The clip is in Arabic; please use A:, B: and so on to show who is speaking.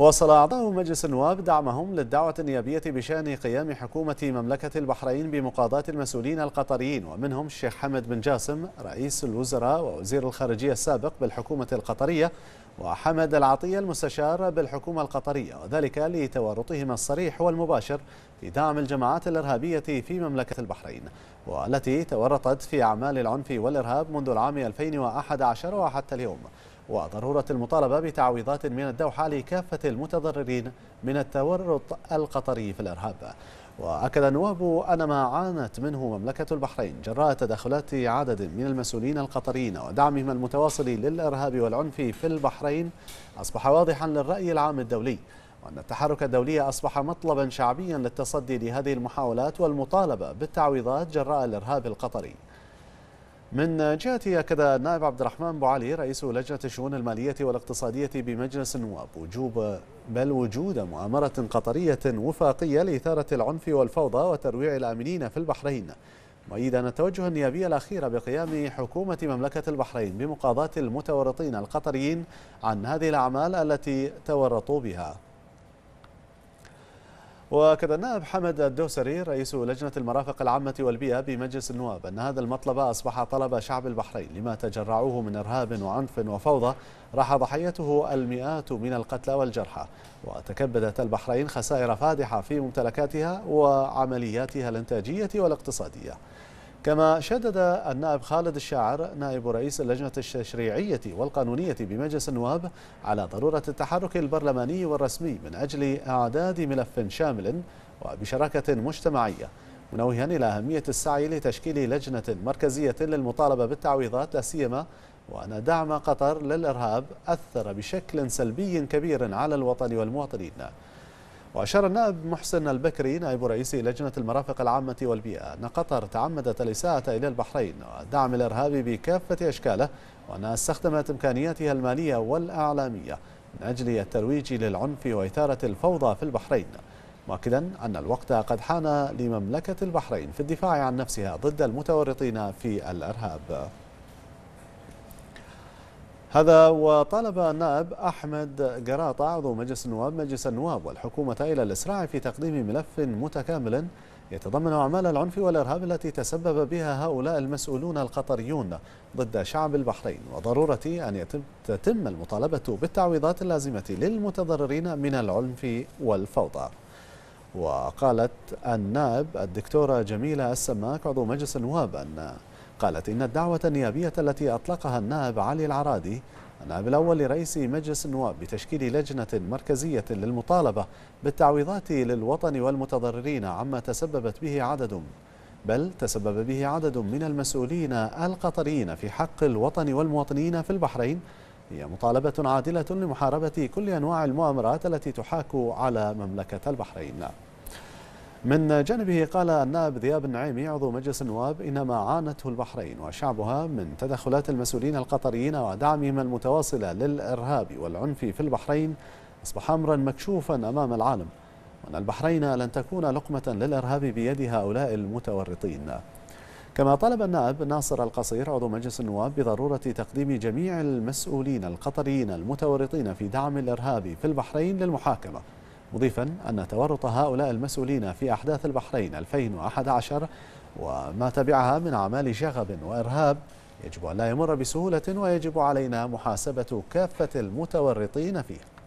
A: وصل أعضاء مجلس النواب دعمهم للدعوة النيابية بشأن قيام حكومة مملكة البحرين بمقاضاة المسؤولين القطريين ومنهم الشيخ حمد بن جاسم رئيس الوزراء ووزير الخارجية السابق بالحكومة القطرية وحمد العطية المستشار بالحكومة القطرية وذلك لتورطهما الصريح والمباشر في دعم الجماعات الإرهابية في مملكة البحرين والتي تورطت في أعمال العنف والإرهاب منذ العام 2011 وحتى اليوم وضرورة المطالبة بتعويضات من الدوحة لكافة المتضررين من التورط القطري في الإرهاب وأكد النواب أن ما عانت منه مملكة البحرين جراء تدخلات عدد من المسؤولين القطريين ودعمهم المتواصل للإرهاب والعنف في البحرين أصبح واضحا للرأي العام الدولي وأن التحرك الدولي أصبح مطلبا شعبيا للتصدي لهذه المحاولات والمطالبة بالتعويضات جراء الإرهاب القطري من جهتي أكد النائب عبد الرحمن بوعلي رئيس لجنة الشؤون المالية والاقتصادية بمجلس النواب وجوب بل وجود مؤامرة قطرية وفاقية لإثارة العنف والفوضى وترويع الآمنين في البحرين مؤيدا التوجه النيابي الأخير بقيام حكومة مملكة البحرين بمقاضاة المتورطين القطريين عن هذه الأعمال التي تورطوا بها وكذا النائب حمد الدوسري رئيس لجنة المرافق العامة والبيئة بمجلس النواب أن هذا المطلب أصبح طلب شعب البحرين لما تجرعوه من إرهاب وعنف وفوضى راح ضحيته المئات من القتلى والجرحى وتكبدت البحرين خسائر فادحة في ممتلكاتها وعملياتها الإنتاجية والاقتصادية كما شدد النائب خالد الشاعر نائب رئيس اللجنة التشريعية والقانونية بمجلس النواب على ضرورة التحرك البرلماني والرسمي من أجل إعداد ملف شامل وبشراكة مجتمعية منوها إلى أهمية السعي لتشكيل لجنة مركزية للمطالبة بالتعويضات لا سيما وأن دعم قطر للإرهاب أثر بشكل سلبي كبير على الوطن والمواطنين وأشار النائب محسن البكري نائب رئيس لجنة المرافق العامة والبيئة أن قطر تعمدت الإساءة إلى البحرين ودعم الإرهاب بكافة أشكاله وأنها استخدمت إمكانياتها المالية والأعلامية من أجل الترويج للعنف وإثارة الفوضى في البحرين مؤكدا أن الوقت قد حان لمملكة البحرين في الدفاع عن نفسها ضد المتورطين في الإرهاب هذا وطالب النائب أحمد قراطة عضو مجلس النواب مجلس النواب والحكومة إلى الإسراع في تقديم ملف متكامل يتضمن أعمال العنف والإرهاب التي تسبب بها هؤلاء المسؤولون القطريون ضد شعب البحرين وضرورة أن يتم تتم المطالبة بالتعويضات اللازمة للمتضررين من العنف والفوضى وقالت النائب الدكتورة جميلة السماك عضو مجلس النواب أن قالت إن الدعوة النيابية التي أطلقها النائب علي العرادي النائب الأول لرئيس مجلس النواب بتشكيل لجنة مركزية للمطالبة بالتعويضات للوطن والمتضررين عما تسببت به عدد بل تسبب به عدد من المسؤولين القطريين في حق الوطن والمواطنين في البحرين هي مطالبة عادلة لمحاربة كل أنواع المؤامرات التي تحاك على مملكة البحرين من جانبه قال النائب ذياب النعيمي عضو مجلس النواب إنما عانته البحرين وشعبها من تدخلات المسؤولين القطريين ودعمهم المتواصلة للإرهاب والعنف في البحرين أصبح أمرا مكشوفا أمام العالم وأن البحرين لن تكون لقمة للإرهاب بيد هؤلاء المتورطين كما طلب النائب ناصر القصير عضو مجلس النواب بضرورة تقديم جميع المسؤولين القطريين المتورطين في دعم الإرهاب في البحرين للمحاكمة مضيفا أن تورط هؤلاء المسؤولين في أحداث البحرين 2011 وما تبعها من أعمال شغب وإرهاب يجب أن لا يمر بسهولة ويجب علينا محاسبة كافة المتورطين فيه